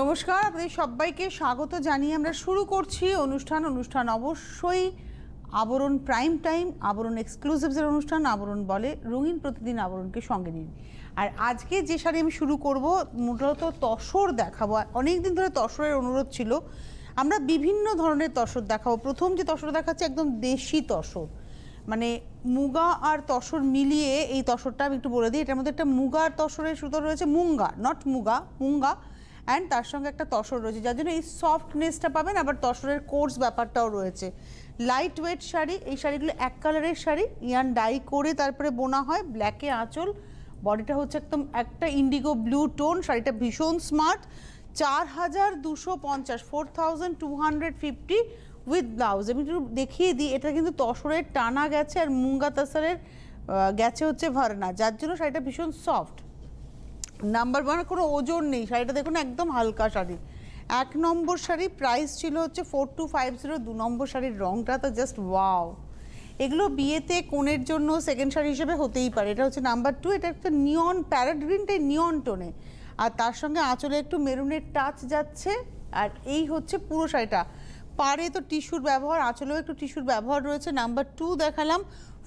নমস্কার আপনাদের সবাইকে স্বাগত জানিয়ে আমরা শুরু করছি অনুষ্ঠান অনুষ্ঠান অবশ্যই আবরণ প্রাইম টাইম আবরণ এক্সক্লুসিভসের অনুষ্ঠান আবরণ বলে রঙিন প্রতিদিন আবরণকে সঙ্গে নিন আর আজকে যে শাড়ি আমি শুরু করব মূলত তসর দেখাবো অনেক দিন ধরে তসরের অনুরোধ ছিল আমরা বিভিন্ন ধরনের তসর দেখাবো প্রথম যে তসর দেখাচ্ছে একদম দেশি তসর মানে মুগা আর তসর মিলিয়ে এই তসরটা আমি একটু বলে দিই এটার মধ্যে একটা মুগার তসরের সুতো রয়েছে মুঙ্গা নট মুগা মুঙ্গা অ্যান্ড তার সঙ্গে একটা তসর রয়েছে যার জন্য এই সফটনেসটা পাবেন আবার তসরের কোর্স ব্যাপারটাও রয়েছে লাইট ওয়েট শাড়ি এই শাড়িগুলো এক কালারের শাড়ি ইয়ান ডাই করে তারপরে বোনা হয় ব্ল্যাকে আঁচল বডিটা হচ্ছে একদম একটা ইন্ডিগো ব্লু টোন শাড়িটা ভীষণ স্মার্ট চার হাজার দুশো পঞ্চাশ four thousand two hundred fifty with blouse আমি একটু দেখিয়ে দিই এটা কিন্তু তসরের টানা গেছে আর মুঙ্গা তাসারের গেছে হচ্ছে ভারনা যার জন্য শাড়িটা ভীষণ সফট নাম্বার ওয়ান কোনো ওজন নেই শাড়িটা দেখুন একদম হালকা শাড়ি এক নম্বর শাড়ি প্রাইস ছিল হচ্ছে ফোর টু ফাইভ জিরো দু নম্বর শাড়ির রঙটা তো জাস্ট ওয়াও এগুলো বিয়েতে কোনের জন্য সেকেন্ড শাড়ি হিসেবে হতেই পারে এটা হচ্ছে নাম্বার টু এটা একটা নিয়ন প্যারাড গ্রিনটাই নিয়ন টোনে আর তার সঙ্গে আঁচলে একটু মেরুনের টাচ যাচ্ছে আর এই হচ্ছে পুরো শাড়িটা পারে তো টিস্যুর ব্যবহার আঁচলেও একটু টিস্যুর ব্যবহার রয়েছে নাম্বার টু দেখালাম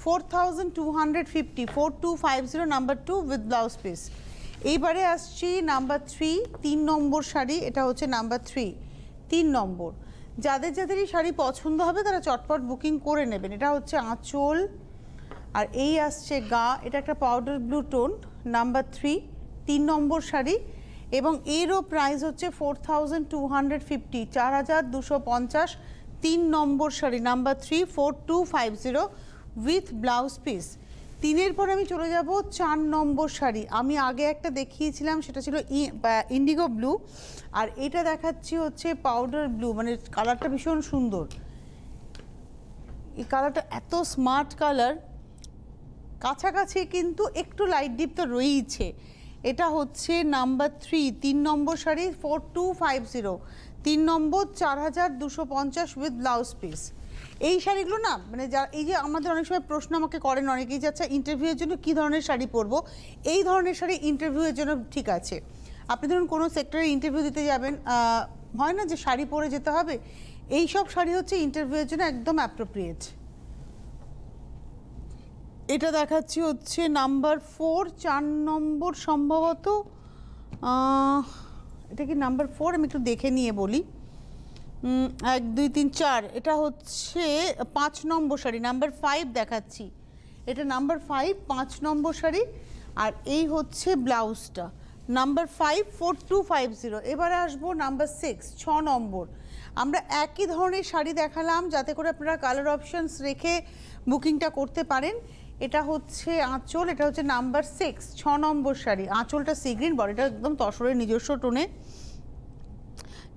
four thousand two hundred fifty four two five zero number two with blouse piece এইবারে আসছি নাম্বার থ্রি তিন নম্বর শাড়ি এটা হচ্ছে নাম্বার থ্রি তিন নম্বর যাদের যাদেরই শাড়ি পছন্দ হবে তারা চটপট বুকিং করে নেবেন এটা হচ্ছে আঁচল আর এই আসছে গা এটা একটা powder blue tone number three তিন নম্বর শাড়ি এবং এরও প্রাইস হচ্ছে four thousand two hundred fifty চার হাজার দুশো পঞ্চাশ তিন নম্বর sari number three four two five zero with blouse piece তিনের পর আমি চলে যাব চার নম্বর শাড়ি আমি আগে একটা দেখিয়েছিলাম সেটা ছিল ইন্ডিগো ব্লু আর এটা দেখাচ্ছি হচ্ছে পাউডার ব্লু মানে কালারটা ভীষণ সুন্দর এই কালারটা এত স্মার্ট কালার কাছাকাছি কিন্তু একটু লাইট ডিপ তো রয়েইছে এটা হচ্ছে নাম্বার থ্রি তিন নম্বর শাড়ি ফোর টু ফাইভ জিরো তিন নম্বর চার হাজার দুশো পঞ্চাশ উইথ ব্লাউজ পিস এই শাড়িগুলো না মানে যা এই যে আমাদের অনেক সময় প্রশ্ন আমাকে করেন অনেকেই যে আচ্ছা ইন্টারভিউয়ের জন্য কী ধরনের শাড়ি পরবো এই ধরনের শাড়ি ইন্টারভিউয়ের জন্য ঠিক আছে আপনি ধরুন কোনো সেক্টরে ইন্টারভিউ দিতে যাবেন হয় না যে শাড়ি পরে যেতে হবে এই সব শাড়ি হচ্ছে ইন্টারভিউয়ের জন্য একদম অ্যাপ্রোপ্রিয়েট এটা দেখাচ্ছি হচ্ছে নাম্বার ফোর চার নম্বর সম্ভবত এটা কি নাম্বার ফোর আমি একটু দেখে নিয়ে বলি এক দুই তিন চার এটা হচ্ছে পাঁচ নম্বর শাড়ি নাম্বার ফাইভ দেখাচ্ছি এটা নাম্বার ফাইভ পাঁচ নম্বর শাড়ি আর এই হচ্ছে ব্লাউজটা number five four two five zero এবারে আসবো নাম্বার সিক্স ছ নম্বর আমরা একই ধরনের শাড়ি দেখালাম যাতে করে আপনারা কালার অপশানস রেখে বুকিংটা করতে পারেন এটা হচ্ছে আঁচল এটা হচ্ছে নাম্বার সিক্স ছ নম্বর শাড়ি আঁচলটা সিগ্রিন বড় এটা একদম তসরের নিজস্ব টোনে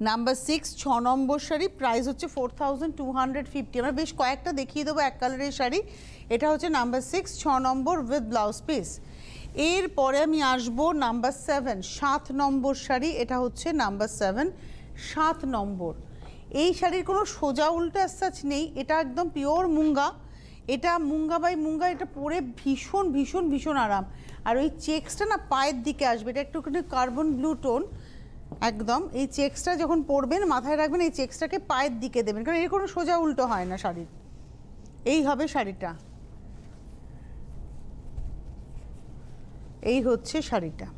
নাম্বার সিক্স ছ নম্বর শাড়ি প্রাইস হচ্ছে four thousand two hundred fifty আমরা বেশ কয়েকটা দেখিয়ে দেবো এক কালারের শাড়ি এটা হচ্ছে নাম্বার সিক্স ছ নম্বর উইথ ব্লাউজ পিস এরপরে আমি আসবো নাম্বার সেভেন সাত নম্বর শাড়ি এটা হচ্ছে নাম্বার সেভেন সাত নম্বর এই শাড়ির কোনো সোজা উল্টো অ্যাসাচ নেই এটা একদম পিওর মুঙ্গা এটা মুঙ্গা বাই মুঙ্গা এটা পরে ভীষণ ভীষণ ভীষণ আরাম আর ওই চেক্সটা না পায়ের দিকে আসবে এটা একটুখানি কার্বন ব্লু টোন একদম এই চেক্সটা যখন পরবেন মাথায় রাখবেন এই চেক্সটাকে পায়ের দিকে দেবেন কারণ এর কোনো সোজা উল্টো হয় না শাড়ির এই হবে শাড়িটা এই হচ্ছে শাড়িটা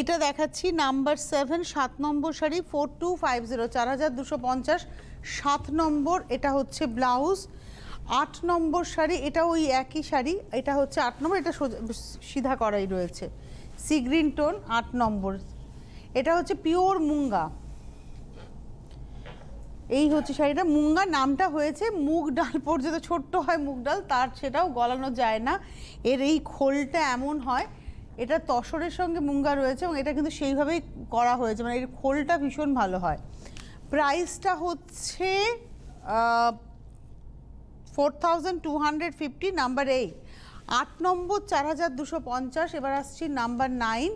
এটা দেখাচ্ছি নাম্বার সেভেন সাত নম্বর শাড়ি ফোর টু ফাইভ জিরো চার হাজার দুশো পঞ্চাশ সাত নম্বর এটা হচ্ছে ব্লাউজ আট নম্বর শাড়ি এটা ওই একই শাড়ি এটা হচ্ছে আট নম্বর এটা সোজা সিধা করাই রয়েছে সিগ্রিন টোন আট নম্বর এটা হচ্ছে পিওর মুঙ্গা এই হচ্ছে শাড়িটা মুঙ্গা নামটা হয়েছে মুগ ডাল পর্যন্ত ছোট্ট হয় মুগ ডাল তার সেটাও গলানো যায় না এর এই খোলটা এমন হয় এটা তসরের সঙ্গে মুঙ্গা রয়েছে এবং এটা কিন্তু সেইভাবেই করা হয়েছে মানে এর খোলটা ভীষণ ভালো হয় প্রাইসটা হচ্ছে four thousand two hundred fifty number eight আট নম্বর চার হাজার দুশো পঞ্চাশ এবার আসছি নাম্বার নাইন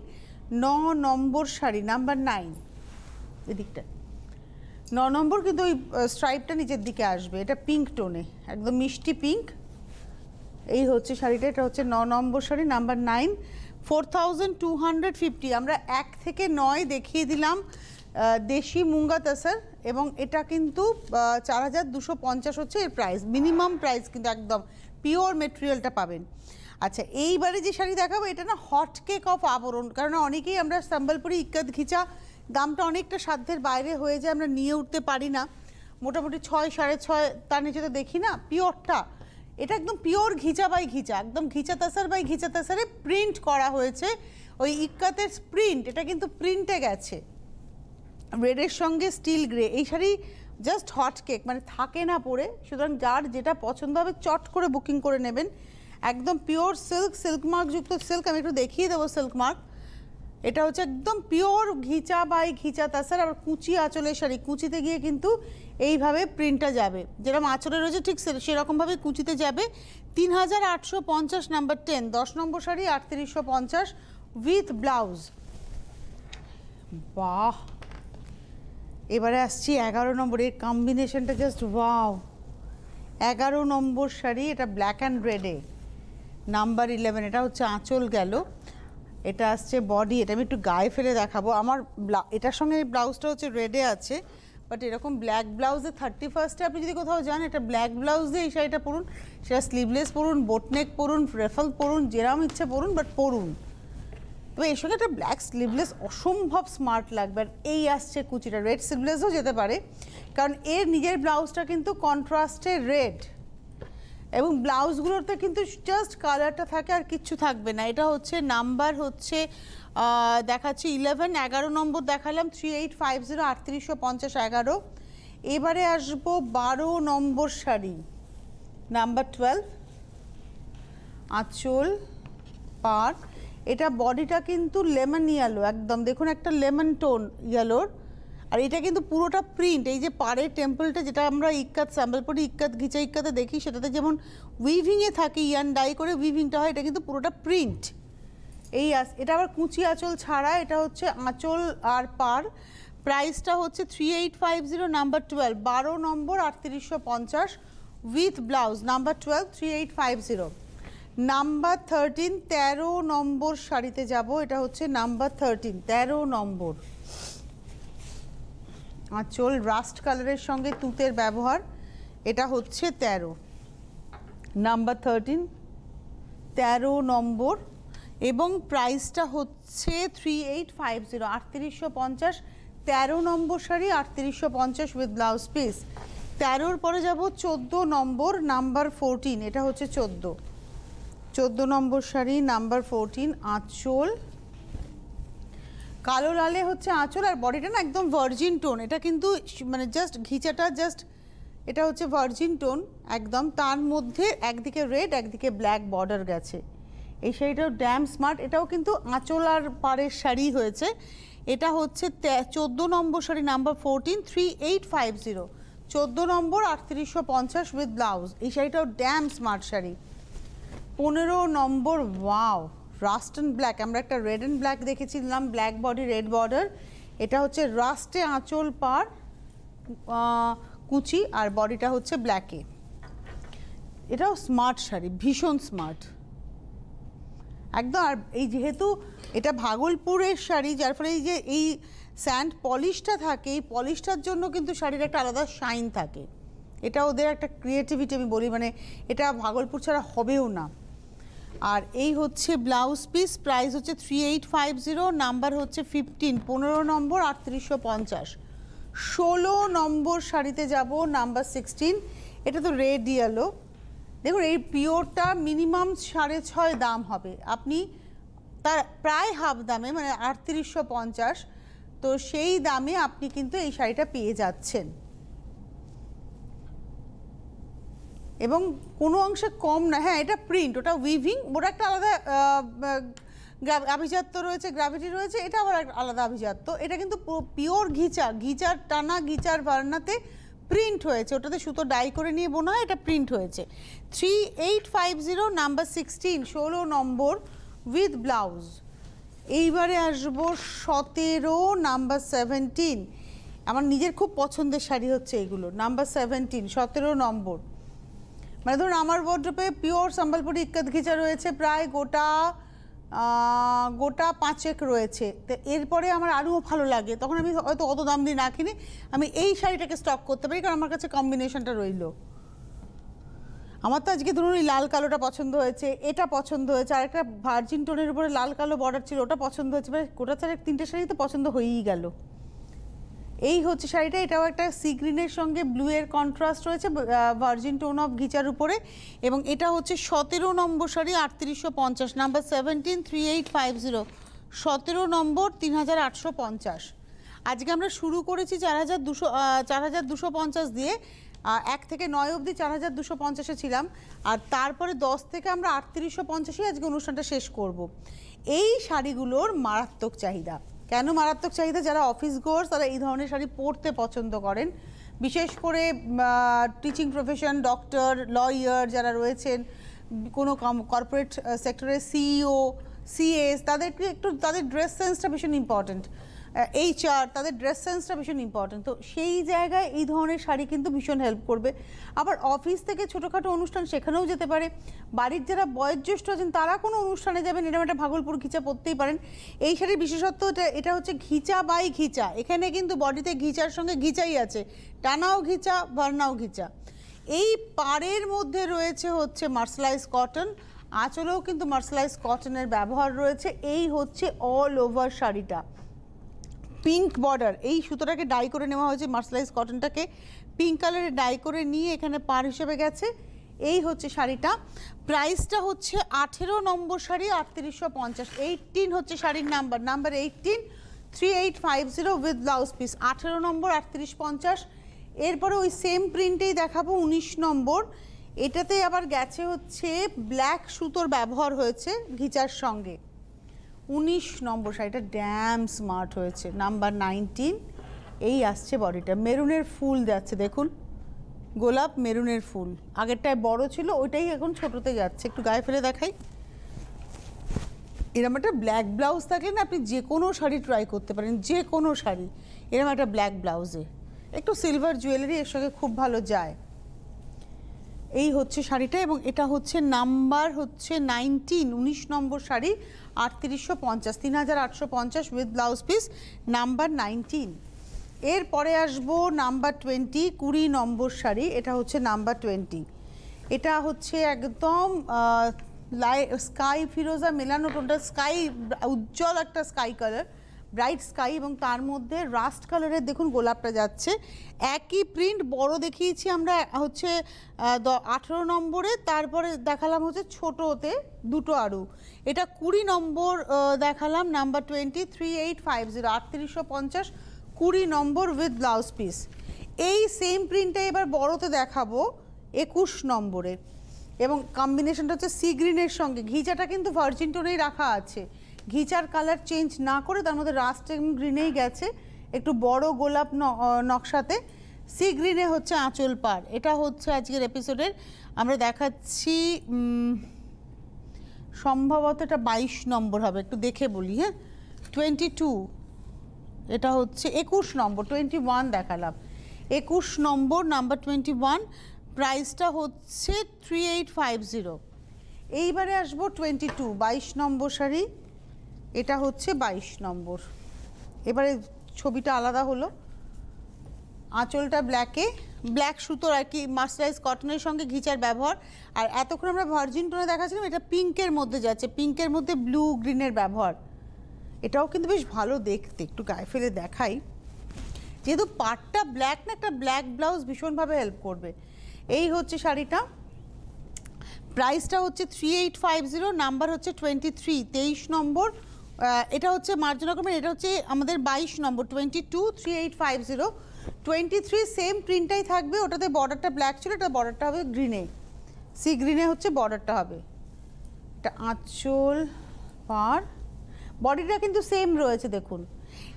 ন নম্বর শাড়ি নাম্বার নাইন এদিকটা ন নম্বর কিন্তু ওই স্ট্রাইপটা নিচের দিকে আসবে এটা পিঙ্ক টোনে একদম মিষ্টি পিঙ্ক এই হচ্ছে শাড়িটা এটা হচ্ছে ন নম্বর শাড়ি নাম্বার নাইন ফোর আমরা এক থেকে নয় দেখিয়ে দিলাম দেশি মুঙ্গা তাসার এবং এটা কিন্তু চার হচ্ছে এর প্রাইস মিনিমাম প্রাইস কিন্তু একদম পিওর মেটেরিয়ালটা পাবেন আচ্ছা এইবারে যে শাড়ি দেখাবো এটা না হটকেক অফ আবরণ কারণ অনেকেই আমরা সম্বলপুরি ইকাদ ঘিচা দামটা অনেকটা সাধ্যের বাইরে হয়ে যায় আমরা নিয়ে উঠতে পারি না মোটামুটি ছয় সাড়ে ছয় তার নিচে তো দেখি না পিওরটা এটা একদম পিওর ঘিচা বাই ঘিচা একদম ঘিচা তাসার বাই ঘিচা তাসারে প্রিন্ট করা হয়েছে ওই ইকাতের প্রিন্ট এটা কিন্তু প্রিন্টে গেছে রেডের সঙ্গে স্টিল গ্রে এই শাড়ি জাস্ট হট কেক মানে থাকে না পরে সুতরাং যার যেটা পছন্দ হবে চট করে বুকিং করে নেবেন একদম পিওর সিল্ক সিল্ক যুক্ত সিল্ক আমি একটু দেখিয়ে দেবো সিল্ক মার্ক এটা হচ্ছে একদম পিওর ঘিচা বাই ঘিচা তাছাড়া আবার কুচি আঁচলের শাড়ি কুচিতে গিয়ে কিন্তু এইভাবে প্রিন্টটা যাবে যেরকম আঁচলে রয়েছে ঠিক সেরকমভাবে কুচিতে যাবে তিন হাজার আটশো পঞ্চাশ নাম্বার টেন দশ নম্বর শাড়ি আটত্রিশশো পঞ্চাশ উইথ ব্লাউজ বাহ এবারে আসছি এগারো এর কম্বিনেশনটা জাস্ট ওয়াও এগারো নম্বর শাড়ি এটা ব্ল্যাক অ্যান্ড রেডে নাম্বার ইলেভেন এটা হচ্ছে আঁচল গেল এটা আসছে বডি এটা আমি একটু গায়ে ফেলে দেখাবো আমার এটার সঙ্গে ব্লাউজটা হচ্ছে রেডে আছে বাট এরকম ব্ল্যাক ব্লাউজে থার্টি ফার্স্টে আপনি যদি কোথাও যান এটা ব্ল্যাক ব্লাউজে এই শাড়িটা পরুন সেটা স্লিভলেস পরুন বোটনেক পরুন রেফল পরুন যেরাম ইচ্ছে পরুন বাট পরুন তো এর সঙ্গে একটা ব্ল্যাক স্লিভলেস অসম্ভব স্মার্ট লাগবে আর এই আসছে কুচিটা রেড স্লিভলেসও যেতে পারে কারণ এর নিজের ব্লাউজটা কিন্তু কন্ট্রাস্টে রেড এবং ব্লাউজগুলোতে কিন্তু জাস্ট কালারটা থাকে আর কিচ্ছু থাকবে না এটা হচ্ছে নাম্বার হচ্ছে দেখাচ্ছি ইলেভেন এগারো নম্বর দেখালাম থ্রি এইট ফাইভ জিরো আটত্রিশশো পঞ্চাশ এগারো এবারে আসবো বারো নম্বর শাড়ি নাম্বার টুয়েলভ আঁচল পার্ক এটা বডিটা কিন্তু লেমন ইয়েলো একদম দেখুন একটা লেমন টোন ইয়েলোর আর এটা কিন্তু পুরোটা প্রিন্ট এই যে পারে টেম্পলটা যেটা আমরা ইক্কাত স্যাম্বলপুরি ইক্কাত ঘিচা ইক্কাতে দেখি সেটাতে যেমন উইভিংয়ে থাকে ইয়ান ডাই করে উইভিংটা হয় এটা কিন্তু পুরোটা প্রিন্ট এই আস এটা আবার কুচি আঁচল ছাড়া এটা হচ্ছে আঁচল আর পার প্রাইসটা হচ্ছে three eight five zero number twelve বারো নম্বর আটত্রিশশো পঞ্চাশ with blouse number twelve three eight five zero number thirteen তেরো নম্বর শাড়িতে যাব এটা হচ্ছে নাম্বার থার্টিন তেরো নম্বর আঁচল রাস্ট কালারের সঙ্গে তুতের ব্যবহার এটা হচ্ছে তেরো নাম্বার থার্টিন তেরো নম্বর এবং প্রাইসটা হচ্ছে থ্রি এইট ফাইভ জিরো আটত্রিশশো পঞ্চাশ তেরো নম্বর শাড়ি আটত্রিশশো পঞ্চাশ উইথ ব্লাউজ পিস তেরোর পরে যাব ১৪ নম্বর নাম্বার ফোরটিন এটা হচ্ছে চোদ্দো চোদ্দো নম্বর শাড়ি নাম্বার ফোরটিন আঁচল কালো লালে হচ্ছে আঁচল আর বডিটা না একদম ভার্জিন টোন এটা কিন্তু মানে জাস্ট ঘিচাটা জাস্ট এটা হচ্ছে ভার্জিন টোন একদম তার মধ্যে একদিকে রেড একদিকে ব্ল্যাক বর্ডার গেছে এই শাড়িটাও ড্যাম স্মার্ট এটাও কিন্তু আঁচল আর পাড়ের শাড়ি হয়েছে এটা হচ্ছে চোদ্দো নম্বর sari number fourteen three eight five zero চোদ্দো নম্বর আটত্রিশশো পঞ্চাশ উইথ ব্লাউজ এই শাড়িটাও ড্যাম স্মার্ট শাড়ি পনেরো নম্বর ওয়াও রাস্ট অ্যান্ড ব্ল্যাক আমরা একটা রেড অ্যান্ড ব্ল্যাক দেখেছিলাম ব্ল্যাক বডি রেড বর্ডার এটা হচ্ছে রাস্টে আঁচল পার কুচি আর বডিটা হচ্ছে ব্ল্যাকে এটাও স্মার্ট শাড়ি ভীষণ স্মার্ট একদম আর এই যেহেতু এটা ভাগলপুরের শাড়ি যার ফলে এই যে এই স্যান্ড পলিশটা থাকে এই পলিশটার জন্য কিন্তু শাড়ির একটা আলাদা শাইন থাকে এটা ওদের একটা ক্রিয়েটিভিটি আমি বলি মানে এটা ভাগলপুর ছাড়া হবেও না আর এই হচ্ছে ব্লাউজ পিস প্রাইস হচ্ছে three eight five zero number হচ্ছে ফিফটিন পনেরো নম্বর আটত্রিশশো পঞ্চাশ ষোলো নম্বর শাড়িতে যাব নাম্বার সিক্সটিন এটা তো রেড ইয়েলো দেখুন এই পিওরটা মিনিমাম সাড়ে ছয় দাম হবে আপনি তার প্রায় হাফ দামে মানে আটত্রিশশো পঞ্চাশ তো সেই দামে আপনি কিন্তু এই শাড়িটা পেয়ে যাচ্ছেন এবং কোনো অংশে কম না হ্যাঁ এটা প্রিন্ট ওটা উইভিং ওটা একটা আলাদা আভিজাত্য রয়েছে গ্রাভিটি রয়েছে এটা আবার আলাদা আভিজাত্য এটা কিন্তু পিওর ঘিচা ঘিচার টানা ঘিচার বার্নাতে প্রিন্ট হয়েছে ওটাতে সুতো ডাই করে নিয়ে বোনা হয় এটা প্রিন্ট হয়েছে three eight five zero number sixteen ষোলো নম্বর উইথ ব্লাউজ এইবারে আসবো সতেরো নাম্বার সেভেন্টিন আমার নিজের খুব পছন্দের শাড়ি হচ্ছে এগুলো নাম্বার সেভেন্টিন সতেরো নম্বর মানে ধরুন আমার ওয়ার্ড্রপে পিওর সম্বলপুরি ইক্কত ঘিচা রয়েছে প্রায় গোটা গোটা পাঁচেক রয়েছে তো এরপরে আমার আরও ভালো লাগে তখন আমি হয়তো অত দাম দিয়ে না কিনি আমি এই শাড়িটাকে স্টক করতে পারি কারণ আমার কাছে কম্বিনেশনটা রইল আমার তো আজকে ধরুন ওই লাল কালোটা পছন্দ হয়েছে এটা পছন্দ হয়েছে আর একটা ভার্জিন টোনের উপরে লাল কালো বর্ডার ছিল ওটা পছন্দ হয়েছে মানে গোটা ছাড়া তিনটে শাড়ি তো পছন্দ হয়েই গেল এই হচ্ছে শাড়িটা এটাও একটা সি গ্রিনের সঙ্গে ব্লু এর কন্ট্রাস্ট রয়েছে ভার্জিন টোন অফ ঘিচার উপরে এবং এটা হচ্ছে সতেরো নম্বর শাড়ি আটত্রিশশো পঞ্চাশ number seventeen three eight five zero সতেরো নম্বর তিন হাজার আটশো পঞ্চাশ আজকে আমরা শুরু করেছি চার হাজার দুশো চার হাজার দুশো পঞ্চাশ দিয়ে এক থেকে নয় অবধি চার হাজার দুশো পঞ্চাশে ছিলাম আর তারপরে দশ থেকে আমরা আটত্রিশশো পঞ্চাশেই আজকে অনুষ্ঠানটা শেষ করব এই শাড়িগুলোর মারাত্মক চাহিদা কেন মারাত্মক চাহিদা যারা অফিস গোর্স তারা এই ধরনের শাড়ি পরতে পছন্দ করেন বিশেষ করে টিচিং প্রফেশন ডক্টর লয়ার যারা রয়েছেন কোনো কর্পোরেট সেক্টরের সিইও সিএস তাদেরকে একটু তাদের ড্রেস সেন্সটা ভীষণ ইম্পর্ট্যান্ট এইচআর তাদের ড্রেস সেন্সটা ভীষণ ইম্পর্টেন্ট তো সেই জায়গায় এই ধরনের শাড়ি কিন্তু ভীষণ হেল্প করবে আবার অফিস থেকে ছোটোখাটো অনুষ্ঠান সেখানেও যেতে পারে বাড়ির যারা বয়োজ্যেষ্ঠ আছেন তারা কোনো অনুষ্ঠানে যাবেন এরকম একটা ভাগলপুর ঘিচা পরতেই পারেন এই শাড়ির বিশেষত্ব এটা এটা হচ্ছে ঘিচা বাই ঘিচা এখানে কিন্তু বডিতে ঘিচার সঙ্গে ঘিচাই আছে টানাও ঘিচা ভার্নাও ঘিচা এই পাড়ের মধ্যে রয়েছে হচ্ছে মার্সালাইজ কটন আঁচলেও কিন্তু মার্সালাইজ কটনের ব্যবহার রয়েছে এই হচ্ছে অল ওভার শাড়িটা পিঙ্ক বর্ডার এই সুতোটাকে ডাই করে নেওয়া হয়েছে মার্সালাইজ কটনটাকে পিঙ্ক কালারে ডাই করে নিয়ে এখানে পার হিসেবে গেছে এই হচ্ছে শাড়িটা প্রাইসটা হচ্ছে আঠেরো নম্বর শাড়ি আটত্রিশশো পঞ্চাশ এইটিন হচ্ছে শাড়ির number number eighteen three eight five zero with blouse piece আঠেরো নম্বর আটত্রিশ পঞ্চাশ এরপরে ওই সেম প্রিন্টেই দেখাবো ১৯ নম্বর এটাতে আবার গেছে হচ্ছে ব্ল্যাক সুতোর ব্যবহার হয়েছে ঘিচার সঙ্গে উনিশ নম্বর শাড়িটা ড্যাম স্মার্ট হয়েছে নাম্বার নাইনটিন এই আসছে বডিটা মেরুনের ফুল যাচ্ছে দেখুন গোলাপ মেরুনের ফুল আগেরটায় বড় ছিল ওইটাই এখন ছোটোতে যাচ্ছে একটু গায়ে ফেলে দেখাই এরম একটা ব্ল্যাক ব্লাউজ থাকলে না আপনি যে কোনো শাড়ি ট্রাই করতে পারেন যে কোনো শাড়ি এরম একটা ব্ল্যাক ব্লাউজে একটু সিলভার জুয়েলারি এর সঙ্গে খুব ভালো যায় এই হচ্ছে শাড়িটা এবং এটা হচ্ছে নাম্বার হচ্ছে নাইনটিন উনিশ নম্বর শাড়ি আটত্রিশশো পঞ্চাশ তিন হাজার আটশো পঞ্চাশ with blouse piece number nineteen এরপরে আসবো নাম্বার টোয়েন্টি কুড়ি নম্বর শাড়ি এটা হচ্ছে নাম্বার টোয়েন্টি এটা হচ্ছে একদম লাই স্কাই ফিরোজা মেলানো টোটাল স্কাই উজ্জ্বল একটা স্কাই কালার ব্রাইট স্কাই এবং তার মধ্যে রাস্ট কালারের দেখুন গোলাপটা যাচ্ছে একই প্রিন্ট বড় দেখিয়েছি আমরা হচ্ছে আঠেরো নম্বরে তারপরে দেখালাম হচ্ছে ছোটোতে দুটো আরও এটা কুড়ি নম্বর দেখালাম number twenty three eight five zero আটত্রিশশো পঞ্চাশ কুড়ি নম্বর উইথ ব্লাউজ পিস এই সেম প্রিন্টটা এবার বড়তে দেখাবো একুশ নম্বরে এবং কম্বিনেশনটা হচ্ছে সি গ্রিনের সঙ্গে ঘিচাটা কিন্তু ভার্জিন টোনেই রাখা আছে ঘিচার কালার চেঞ্জ না করে তার মধ্যে রাস্ট গ্রিনেই গেছে একটু বড় গোলাপ নকশাতে সি গ্রিনে হচ্ছে আঁচল পার এটা হচ্ছে আজকের এপিসোডের আমরা দেখাচ্ছি সম্ভবত এটা বাইশ নম্বর হবে একটু দেখে বলি হ্যাঁ টোয়েন্টি টু এটা হচ্ছে একুশ নম্বর টোয়েন্টি ওয়ান দেখালাম একুশ নম্বর নাম্বার টোয়েন্টি ওয়ান প্রাইসটা হচ্ছে থ্রি এইট ফাইভ জিরো এইবারে আসবো টোয়েন্টি টু বাইশ নম্বর শাড়ি এটা হচ্ছে ২২ নম্বর এবারে ছবিটা আলাদা হলো আঁচলটা ব্ল্যাকে ব্ল্যাক সুতোর আর কি মার্সারাইজ কটনের সঙ্গে ঘিচার ব্যবহার আর এতক্ষণ আমরা ভার্জিন টোনে দেখাচ্ছিলাম এটা পিঙ্কের মধ্যে যাচ্ছে পিঙ্কের মধ্যে ব্লু গ্রিনের ব্যবহার এটাও কিন্তু বেশ ভালো দেখতে একটু গায়ে ফেলে দেখাই যেহেতু পাটটা ব্ল্যাক না একটা ব্ল্যাক ব্লাউজ ভীষণভাবে হেল্প করবে এই হচ্ছে শাড়িটা প্রাইসটা হচ্ছে three eight five zero number হচ্ছে টোয়েন্টি থ্রি তেইশ নম্বর এটা হচ্ছে মার্জনা করবেন এটা হচ্ছে আমাদের বাইশ নম্বর twenty two three eight five zero twenty three same প্রিন্টাই থাকবে ওটাতে বর্ডারটা ব্ল্যাক ছিল এটা বর্ডারটা হবে গ্রিনে সি গ্রিনে হচ্ছে বর্ডারটা হবে এটা আঁচল পার বডিটা কিন্তু সেম রয়েছে দেখুন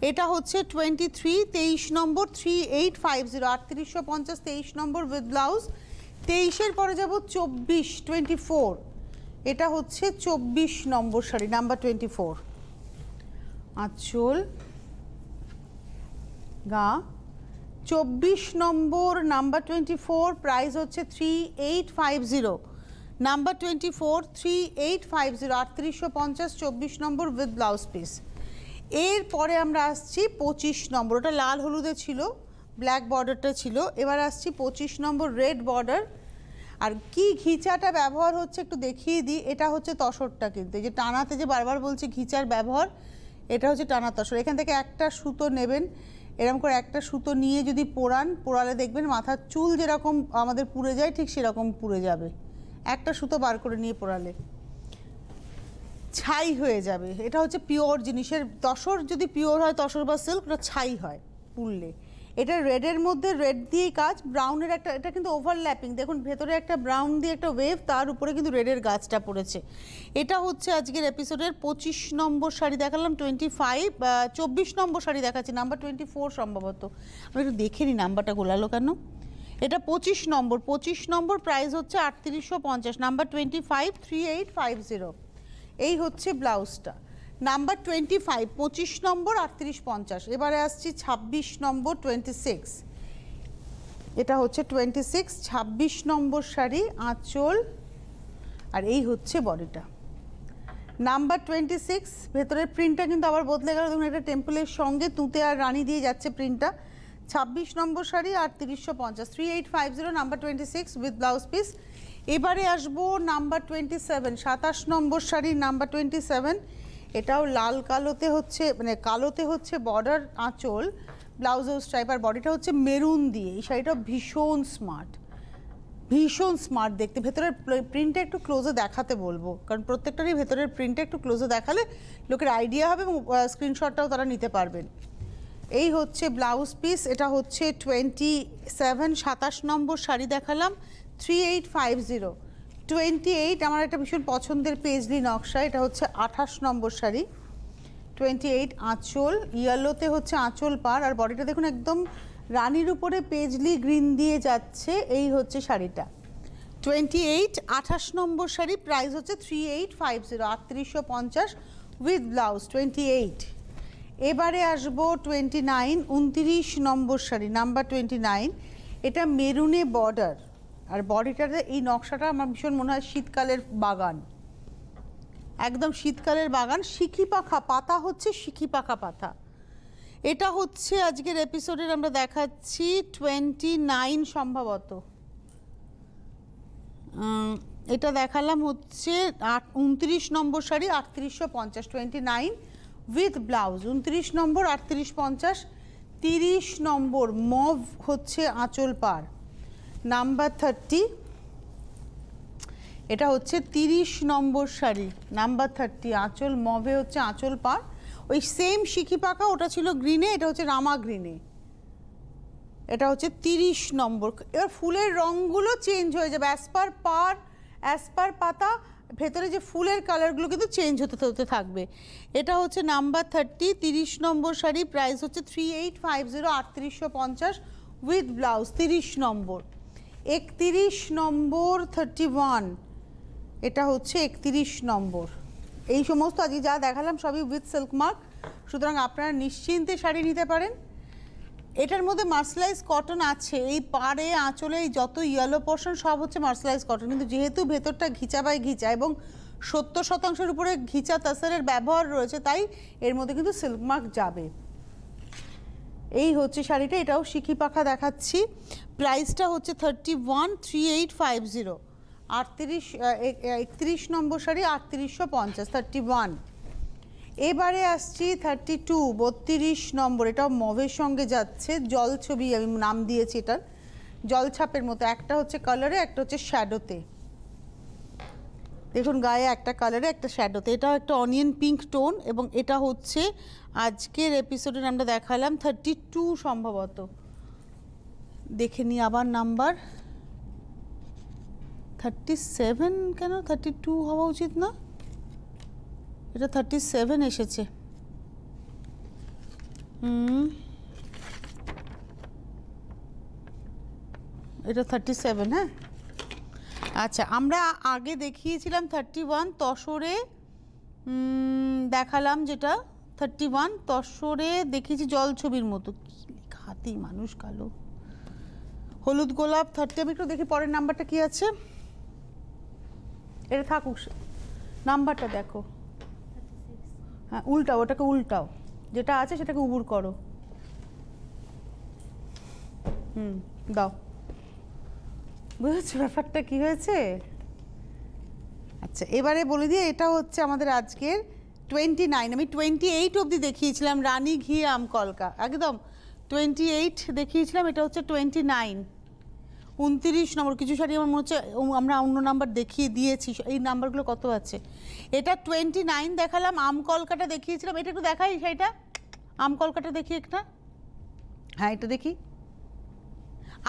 এটা হচ্ছে টোয়েন্টি থ্রি তেইশ নম্বর থ্রি এইট ফাইভ জিরো আটত্রিশশো পঞ্চাশ তেইশ নম্বর উইথ ব্লাউজ তেইশের পরে যাব চব্বিশ টোয়েন্টি ফোর এটা হচ্ছে চব্বিশ নম্বর শাড়ি নাম্বার টোয়েন্টি ফোর আঁচল গা চব্বিশ নম্বর নাম্বার টোয়েন্টি ফোর প্রাইস হচ্ছে three eight five zero number twenty four three eight five zero আটত্রিশশো পঞ্চাশ চব্বিশ নম্বর উইথ ব্লাউজ পিস এরপরে আমরা আসছি পঁচিশ নম্বর ওটা লাল হলুদে ছিল ব্ল্যাক বর্ডারটা ছিল এবার আসছি পঁচিশ নম্বর রেড বর্ডার আর কি ঘিচাটা ব্যবহার হচ্ছে একটু দেখিয়ে দিই এটা হচ্ছে তসরটা কিন্তু যে টানাতে যে বারবার বলছে ঘিচার ব্যবহার এটা হচ্ছে টানা তসর এখান থেকে একটা সুতো নেবেন এরকম করে একটা সুতো নিয়ে যদি পোড়ান পোড়ালে দেখবেন মাথার চুল যেরকম আমাদের পুড়ে যায় ঠিক সেরকম পুড়ে যাবে একটা সুতো বার করে নিয়ে পোড়ালে ছাই হয়ে যাবে এটা হচ্ছে পিওর জিনিসের তসর যদি পিওর হয় তসর বা সিল্ক ওটা ছাই হয় পুড়লে এটা রেডের মধ্যে রেড দিয়েই কাজ ব্রাউনের একটা এটা কিন্তু ওভারল্যাপিং দেখুন ভেতরে একটা ব্রাউন দিয়ে একটা ওয়েভ তার উপরে কিন্তু রেডের গাছটা পড়েছে এটা হচ্ছে আজকের এপিসোডের পঁচিশ নম্বর শাড়ি দেখালাম টোয়েন্টি ফাইভ চব্বিশ নম্বর শাড়ি দেখাচ্ছি নাম্বার টোয়েন্টি ফোর সম্ভবত আমি একটু দেখে নিই নাম্বারটা গোলালো কেন এটা পঁচিশ নম্বর পঁচিশ নম্বর প্রাইস হচ্ছে আটত্রিশশো পঞ্চাশ number twenty five three eight five zero এই হচ্ছে ব্লাউজটা নাম্বার টোয়েন্টি ফাইভ পঁচিশ নম্বর আটত্রিশ পঞ্চাশ এবারে আসছি ২৬ নম্বর টোয়েন্টি সিক্স এটা হচ্ছে টোয়েন্টি সিক্স ছাব্বিশ নম্বর শাড়ি আঁচল আর এই হচ্ছে বডিটা নাম্বার টোয়েন্টি সিক্স ভেতরের প্রিন্টটা কিন্তু আবার বদলে গেল ধরুন একটা টেম্পলের সঙ্গে তুঁতে আর রানি দিয়ে যাচ্ছে প্রিন্টটা ছাব্বিশ নম্বর শাড়ি আর তিরিশশো পঞ্চাশ three eight five zero number twenty six with blouse piece এবারে আসবো নাম্বার টোয়েন্টি সেভেন সাতাশ নম্বর শাড়ি নাম্বার টোয়েন্টি সেভেন এটাও লাল কালোতে হচ্ছে মানে কালোতে হচ্ছে বর্ডার আঁচল ব্লাউজ স্ট্রাইপ আর বডিটা হচ্ছে মেরুন দিয়ে এই শাড়িটা ভীষণ স্মার্ট ভীষণ স্মার্ট দেখতে ভেতরের প্রিন্টটা একটু ক্লোজে দেখাতে বলবো কারণ প্রত্যেকটারই ভেতরের প্রিন্টটা একটু ক্লোজে দেখালে লোকের আইডিয়া হবে এবং স্ক্রিনশটটাও তারা নিতে পারবেন এই হচ্ছে ব্লাউজ পিস এটা হচ্ছে টোয়েন্টি সেভেন সাতাশ নম্বর শাড়ি দেখালাম three eight five zero twenty eight আমার একটা ভীষণ পছন্দের পেজলি নকশা এটা হচ্ছে আঠাশ নম্বর শাড়ি টোয়েন্টি এইট আঁচল ইয়েলোতে হচ্ছে আঁচল পার আর বডিটা দেখুন একদম রানির উপরে পেজলি গ্রিন দিয়ে যাচ্ছে এই হচ্ছে শাড়িটা টোয়েন্টি এইট আঠাশ নম্বর শাড়ি প্রাইস হচ্ছে থ্রি এইট ফাইভ জিরো আটত্রিশশো পঞ্চাশ উইথ ব্লাউজ টোয়েন্টি এইট এবারে আসবো টোয়েন্টি নাইন উনতিরিশ নম্বর শাড়ি নাম্বার টোয়েন্টি নাইন এটা মেরুনে বর্ডার আর বডিটার এই নকশাটা আমার ভীষণ মনে হয় শীতকালের বাগান একদম শীতকালের বাগান শিখি পাখা পাতা হচ্ছে শিখি পাখা পাতা এটা হচ্ছে আজকের এপিসোডের আমরা দেখাচ্ছি টোয়েন্টি নাইন সম্ভবত এটা দেখালাম হচ্ছে আট উনত্রিশ নম্বর শাড়ি আটত্রিশশো পঞ্চাশ টোয়েন্টি নাইন উইথ ব্লাউজ উনত্রিশ নম্বর আটত্রিশ পঞ্চাশ তিরিশ নম্বর মভ হচ্ছে আঁচল পাড় নাম্বার থার্টি এটা হচ্ছে তিরিশ নম্বর শাড়ি নাম্বার থার্টি আঁচল মভে হচ্ছে আঁচল পার ওই সেম শিখি পাকা ওটা ছিল গ্রিনে এটা হচ্ছে রামা গ্রিনে এটা হচ্ছে তিরিশ নম্বর এবার ফুলের রঙগুলো চেঞ্জ হয়ে যাবে অ্যাস পার পার অ্যাস পার পাতা ভেতরে যে ফুলের কালারগুলো কিন্তু চেঞ্জ হতে হতে থাকবে এটা হচ্ছে নাম্বার থার্টি তিরিশ নম্বর শাড়ি প্রাইস হচ্ছে থ্রি এইট ফাইভ জিরো আটত্রিশশো পঞ্চাশ উইথ ব্লাউজ তিরিশ নম্বর একত্রিশ নম্বর থার্টি ওয়ান এটা হচ্ছে একত্রিশ নম্বর এই সমস্ত আজকে যা দেখালাম সবই উইথ সিল্ক মার্ক সুতরাং আপনারা নিশ্চিন্তে শাড়ি নিতে পারেন এটার মধ্যে মার্সেলাইজ কটন আছে এই পাড়ে আঁচলে এই যত ইয়েলো পোর্শন সব হচ্ছে মার্সেলাইজ কটন কিন্তু যেহেতু ভেতরটা ঘিচা বাই ঘিচা এবং সত্তর শতাংশের উপরে ঘিচা তাসারের ব্যবহার রয়েছে তাই এর মধ্যে কিন্তু সিল্ক মার্ক যাবে এই হচ্ছে শাড়িটা এটাও শিখি পাখা দেখাচ্ছি প্রাইসটা হচ্ছে thirty one three eight five zero আটত্রিশ একত্রিশ নম্বর শাড়ি আটত্রিশশো পঞ্চাশ থার্টি ওয়ান এবারে আসছি থার্টি টু বত্রিশ নম্বর এটাও মভের সঙ্গে যাচ্ছে জল ছবি আমি নাম দিয়েছি এটার জলছাপের মতো একটা হচ্ছে কালারে একটা হচ্ছে শ্যাডোতে দেখুন গায়ে একটা কালারে একটা শ্যাডোতে এটাও একটা অনিয়ন পিঙ্ক টোন এবং এটা হচ্ছে আজকের এপিসোডের আমরা দেখালাম থার্টি টু সম্ভবত দেখে নিই আবার নাম্বার থার্টি সেভেন কেন থার্টি টু হওয়া উচিত না এটা থার্টি সেভেন এসেছে এটা থার্টি সেভেন হ্যাঁ আচ্ছা আমরা আগে দেখিয়েছিলাম থার্টি ওয়ান তসরে দেখালাম যেটা থার্টি ওয়ান তসরে দেখেছি জল ছবির মতো কী হাতি মানুষ কালো হলুদ গোলাপ থার্টি আমি একটু দেখি পরের নাম্বারটা কি আছে এটা থাকুক নাম্বারটা দেখো হ্যাঁ উল্টাও ওটাকে উল্টাও যেটা আছে সেটাকে উবুর করো হুম দাও বুঝেছো ব্যাপারটা কি হয়েছে আচ্ছা এবারে বলে দিয়ে এটা হচ্ছে আমাদের আজকের টোয়েন্টি নাইন আমি টোয়েন্টি এইট অবধি দেখিয়েছিলাম রানী ঘি আম কলকা একদম টোয়েন্টি এইট দেখিয়েছিলাম এটা হচ্ছে টোয়েন্টি নাইন উনতিরিশ নম্বর কিছু শাড়ি আমার মনে হচ্ছে আমরা অন্য নাম্বার দেখিয়ে দিয়েছি এই নাম্বারগুলো কত আছে এটা টোয়েন্টি নাইন দেখালাম আম কলকাটা দেখিয়েছিলাম এটা একটু দেখাই শাড়িটা আম কলকাটা দেখি একটা হ্যাঁ এটা দেখি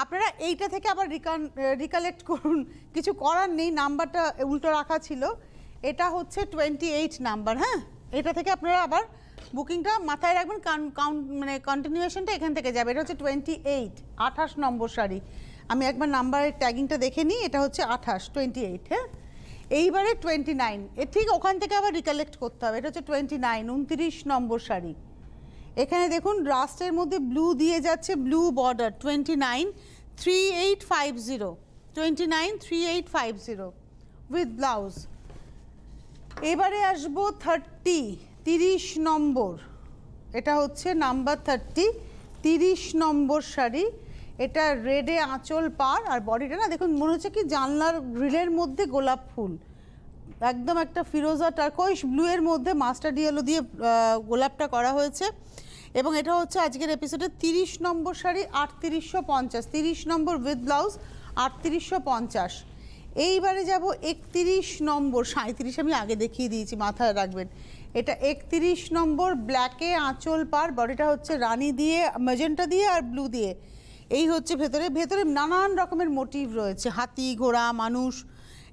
আপনারা এইটা থেকে আবার রিকান রিকালেক্ট করুন কিছু করার নেই নাম্বারটা উল্টো রাখা ছিল এটা হচ্ছে টোয়েন্টি এইট নাম্বার হ্যাঁ এটা থেকে আপনারা আবার বুকিংটা মাথায় রাখবেন কাউন্ট মানে কন্টিনিউয়েশনটা এখান থেকে যাবে এটা হচ্ছে টোয়েন্টি এইট আঠাশ নম্বর শাড়ি আমি একবার নাম্বারের ট্যাগিংটা দেখে নিই এটা হচ্ছে আঠাশ টোয়েন্টি এইট হ্যাঁ এইবারে টোয়েন্টি নাইন এর ঠিক ওখান থেকে আবার রিকালেক্ট করতে হবে এটা হচ্ছে টোয়েন্টি নাইন উনত্রিশ নম্বর শাড়ি এখানে দেখুন রাস্টের মধ্যে ব্লু দিয়ে যাচ্ছে blue border twenty nine three eight five zero twenty nine three eight five zero with blouse এবারে আসবো থার্টি তিরিশ নম্বর এটা হচ্ছে নাম্বার থার্টি তিরিশ নম্বর শাড়ি এটা রেডে আঁচল পার আর বডিটা না দেখুন মনে হচ্ছে কি জানলার গ্রিলের মধ্যে গোলাপ ফুল একদম একটা ফিরোজা টার্কোইস ব্লুয়ের মধ্যে মাস্টার ডিয়েলো দিয়ে গোলাপটা করা হয়েছে এবং এটা হচ্ছে আজকের এপিসোডে তিরিশ নম্বর শাড়ি আটত্রিশশো পঞ্চাশ তিরিশ নম্বর উইথ ব্লাউজ আটত্রিশশো পঞ্চাশ এইবারে যাব একত্রিশ নম্বর সাঁত্রিশ আমি আগে দেখিয়ে দিয়েছি মাথায় রাখবেন এটা একত্রিশ নম্বর ব্ল্যাকে আঁচল পার বডিটা হচ্ছে রানি দিয়ে মেজেন্টা দিয়ে আর ব্লু দিয়ে এই হচ্ছে ভেতরে ভেতরে নানান রকমের মোটিভ রয়েছে হাতি ঘোড়া মানুষ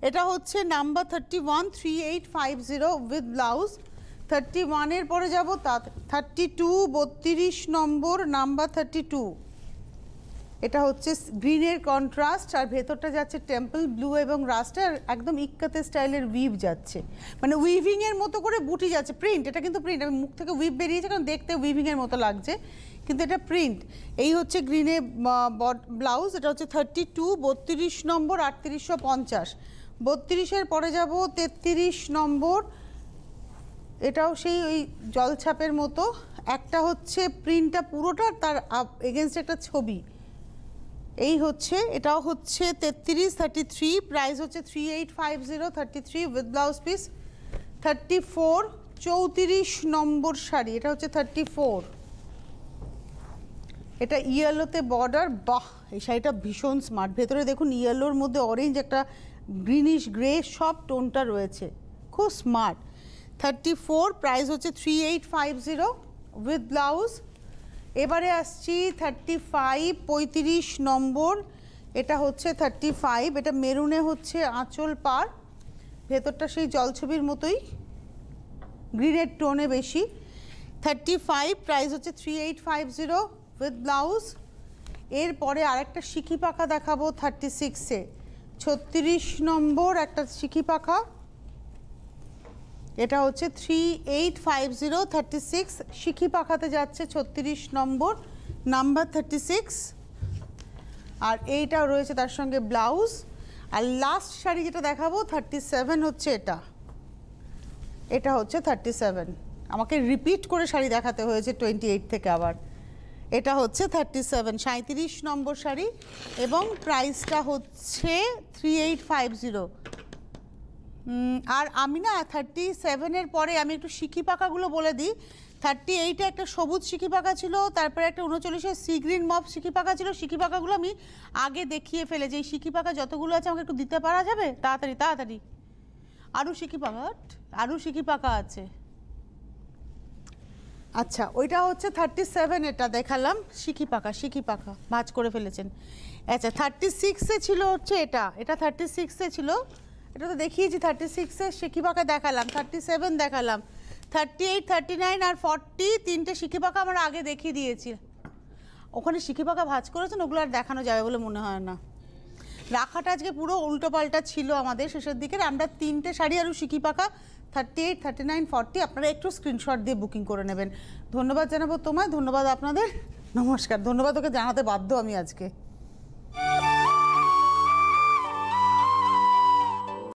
এটা হচ্ছে number thirty one three eight five zero with blouse thirty ওয়ানের পরে যাবো তা থার্টি টু বত্রিশ নম্বর নাম্বার থার্টি টু এটা হচ্ছে গ্রিনের কন্ট্রাস্ট আর ভেতরটা যাচ্ছে টেম্পল ব্লু এবং রাস্টার একদম ইক্কাতে স্টাইলের উইভ যাচ্ছে মানে উইভিংয়ের মতো করে বুটি যাচ্ছে প্রিন্ট এটা কিন্তু প্রিন্ট আমি মুখ থেকে উইভ বেরিয়েছে কারণ দেখতে উইভিংয়ের মতো লাগছে কিন্তু এটা প্রিন্ট এই হচ্ছে গ্রিনে ব্লাউজ এটা হচ্ছে থার্টি টু বত্রিশ নম্বর আটত্রিশশো পঞ্চাশ বত্রিশের পরে যাব তেত্রিশ নম্বর এটাও সেই ওই জলছাপের মতো একটা হচ্ছে প্রিন্টটা পুরোটা তার এগেনস্ট একটা ছবি এই হচ্ছে এটাও হচ্ছে তেত্রিশ থার্টি থ্রি প্রাইস হচ্ছে three eight five zero thirty three with blouse piece thirty four চৌত্রিশ নম্বর শাড়ি এটা হচ্ছে থার্টি ফোর এটা ইয়েলোতে বর্ডার বাহ এই শাড়িটা ভীষণ স্মার্ট ভেতরে দেখুন ইয়েলোর মধ্যে অরেঞ্জ একটা গ্রিনিশ গ্রে সব টোনটা রয়েছে খুব স্মার্ট থার্টি ফোর প্রাইস হচ্ছে three eight five zero with blouse এবারে আসছি থার্টি ফাইভ পঁয়ত্রিশ নম্বর এটা হচ্ছে থার্টি ফাইভ এটা মেরুনে হচ্ছে আঁচল পার ভেতরটা সেই জলছবির মতোই গ্রিনের টোনে বেশি থার্টি ফাইভ প্রাইস হচ্ছে three eight five zero with blouse এরপরে আরেকটা শিখি পাখা দেখাবো থার্টি সিক্সে ছত্রিশ নম্বর একটা শিখি পাখা এটা হচ্ছে three eight five zero thirty six শিখি পাখাতে যাচ্ছে ছত্রিশ নম্বর নাম্বার থার্টি সিক্স আর এইটাও রয়েছে তার সঙ্গে ব্লাউজ আর লাস্ট শাড়ি যেটা দেখাবো থার্টি সেভেন হচ্ছে এটা এটা হচ্ছে থার্টি সেভেন আমাকে রিপিট করে শাড়ি দেখাতে হয়েছে টোয়েন্টি এইট থেকে আবার এটা হচ্ছে থার্টি সেভেন সাঁত্রিশ নম্বর শাড়ি এবং প্রাইসটা হচ্ছে থ্রি এইট ফাইভ জিরো আর আমি না থার্টি সেভেনের পরে আমি একটু শিখি পাকাগুলো বলে দিই থার্টি এইটে একটা সবুজ শিখি পাকা ছিল তারপরে একটা উনচল্লিশে সি গ্রিন মপ শিখি পাকা ছিল শিখি পাকাগুলো আমি আগে দেখিয়ে ফেলে যে এই শিখি পাকা যতগুলো আছে আমাকে একটু দিতে পারা যাবে তাড়াতাড়ি তাড়াতাড়ি আরও শিখি পাকা আরও শিখি পাকা আছে আচ্ছা ওইটা হচ্ছে থার্টি সেভেন এটা দেখালাম শিখি পাকা শিখি পাকা ভাজ করে ফেলেছেন আচ্ছা থার্টি সিক্সে ছিল হচ্ছে এটা এটা থার্টি সিক্সে ছিল এটা তো দেখিয়েছি থার্টি সিক্সে শিখি পাকা দেখালাম থার্টি সেভেন দেখালাম থার্টি এইট থার্টি নাইন আর ফর্টি তিনটে শিখি পাকা আমরা আগে দেখিয়ে দিয়েছি ওখানে শিখি পাকা ভাজ করেছেন ওগুলো আর দেখানো যাবে বলে মনে হয় না রাখাটা আজকে পুরো উল্টো পাল্টা ছিল আমাদের শেষের দিকে আমরা তিনটে শাড়ি আরও শিখি পাকা thirty eight thirty nine forty আপনারা একটু স্ক্রিনশট দিয়ে বুকিং করে নেবেন ধন্যবাদ জানাবো তোমায় ধন্যবাদ আপনাদের নমস্কার ধন্যবাদ ওকে জানাতে বাধ্য আমি আজকে